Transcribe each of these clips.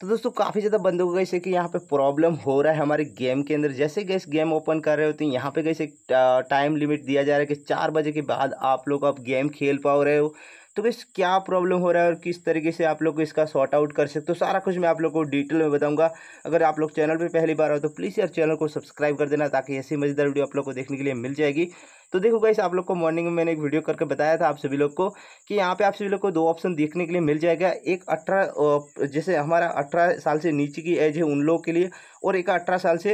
तो दोस्तों काफ़ी ज़्यादा बंद हो कैसे कि यहाँ पे प्रॉब्लम हो रहा है हमारे गेम के अंदर जैसे गैस गेम ओपन कर रहे होते हैं यहाँ पे कैसे टाइम लिमिट दिया जा रहा है कि चार बजे के बाद आप लोग अब गेम खेल पा रहे हो तो गैस क्या प्रॉब्लम हो रहा है और किस तरीके से आप लोग को इसका शॉर्ट आउट कर सकते हो तो सारा कुछ मैं आप लोग को डिटेल में बताऊँगा अगर आप लोग चैनल पर पहली बार हो तो प्लीज़ यार चैनल को सब्सक्राइब कर देना ताकि ऐसी मज़ेदार वीडियो आप लोग को देखने के लिए मिल जाएगी तो देखो गाइस आप लोग को मॉर्निंग में मैंने एक वीडियो करके बताया था आप सभी लोग को कि यहाँ पे आप सभी लोग को दो ऑप्शन देखने के लिए मिल जाएगा एक अठारह जैसे हमारा अठारह साल से नीचे की एज है उन लोगों के लिए और एक अठारह साल से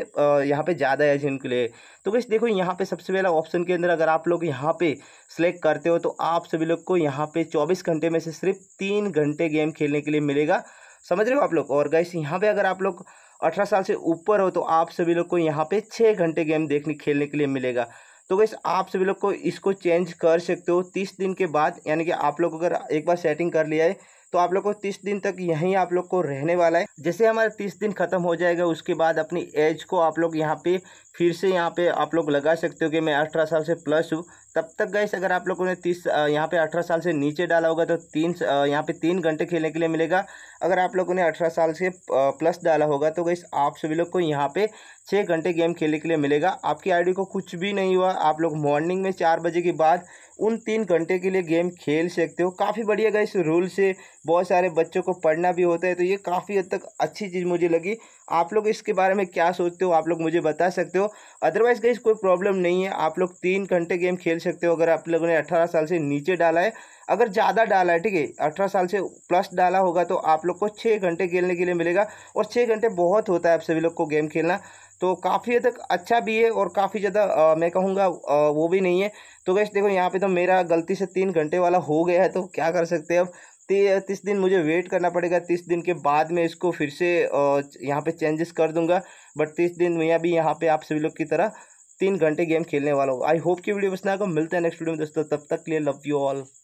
यहाँ पे ज़्यादा एज है उनके लिए तो गाइस देखो यहाँ पे सबसे पहला ऑप्शन के अंदर अगर आप लोग यहाँ पे सेलेक्ट करते हो तो आप सभी लोग को यहाँ पे चौबीस घंटे में से सिर्फ तीन घंटे गेम खेलने के लिए मिलेगा समझ रहे हो आप लोग और गाइस यहाँ पे अगर आप लोग अठारह साल से ऊपर हो तो आप सभी लोग को यहाँ पे छः घंटे गेम देखने खेलने के लिए मिलेगा तो गैस आप सभी लोग को इसको चेंज कर सकते हो तीस दिन के बाद यानी कि आप लोग अगर एक बार सेटिंग कर लिया है तो आप लोग को तीस दिन तक यहीं आप लोग को रहने वाला है जैसे हमारा तीस दिन खत्म हो जाएगा उसके बाद अपनी एज को आप लोग यहाँ पे फिर से यहाँ पे आप लोग लगा सकते हो कि मैं अठारह साल से प्लस हूँ तब तक गैस अगर आप लोगों ने तीस यहाँ पे अठारह साल से नीचे डाला होगा तो तीन यहाँ पे तीन घंटे खेलने के लिए मिलेगा अगर आप लोगों ने अठारह साल से प्लस डाला होगा तो गैस आप सभी लोग को यहाँ पे छः घंटे गेम खेलने के लिए मिलेगा आपकी आईडी को कुछ भी नहीं हुआ आप लोग मॉर्निंग में चार बजे के बाद उन तीन घंटे के लिए गेम खेल सकते हो काफ़ी बढ़िया गए इस रूल से बहुत सारे बच्चों को पढ़ना भी होता है तो ये काफ़ी हद तक अच्छी चीज़ मुझे लगी आप लोग इसके बारे में क्या सोचते हो आप लोग मुझे बता सकते हो अदरवाइज़ गई कोई प्रॉब्लम नहीं है आप लोग तीन घंटे गेम खेल सकते हो अगर आप लोगों ने अठारह साल से नीचे डाला है अगर ज़्यादा डाला है ठीक है अठारह साल से प्लस डाला होगा तो आप लोग को छः घंटे खेलने के लिए मिलेगा और छः घंटे बहुत होता है आप सभी लोग को गेम खेलना तो काफ़ी हद तक अच्छा भी है और काफ़ी ज़्यादा मैं कहूँगा वो भी नहीं है तो वैसे देखो यहाँ पे तो मेरा गलती से तीन घंटे वाला हो गया है तो क्या कर सकते हैं अब तीस दिन मुझे वेट करना पड़ेगा तीस दिन के बाद मैं इसको फिर से यहाँ पे चेंजेस कर दूंगा बट तीस दिन मैं भी यहाँ पे आप सभी लोग की तरह तीन घंटे गेम खेलने वाला हूँ आई होप की वीडियो बसना आएगा मिलते हैं नेक्स्ट वीडियो में दोस्तों तब तक लिए लव यू ऑल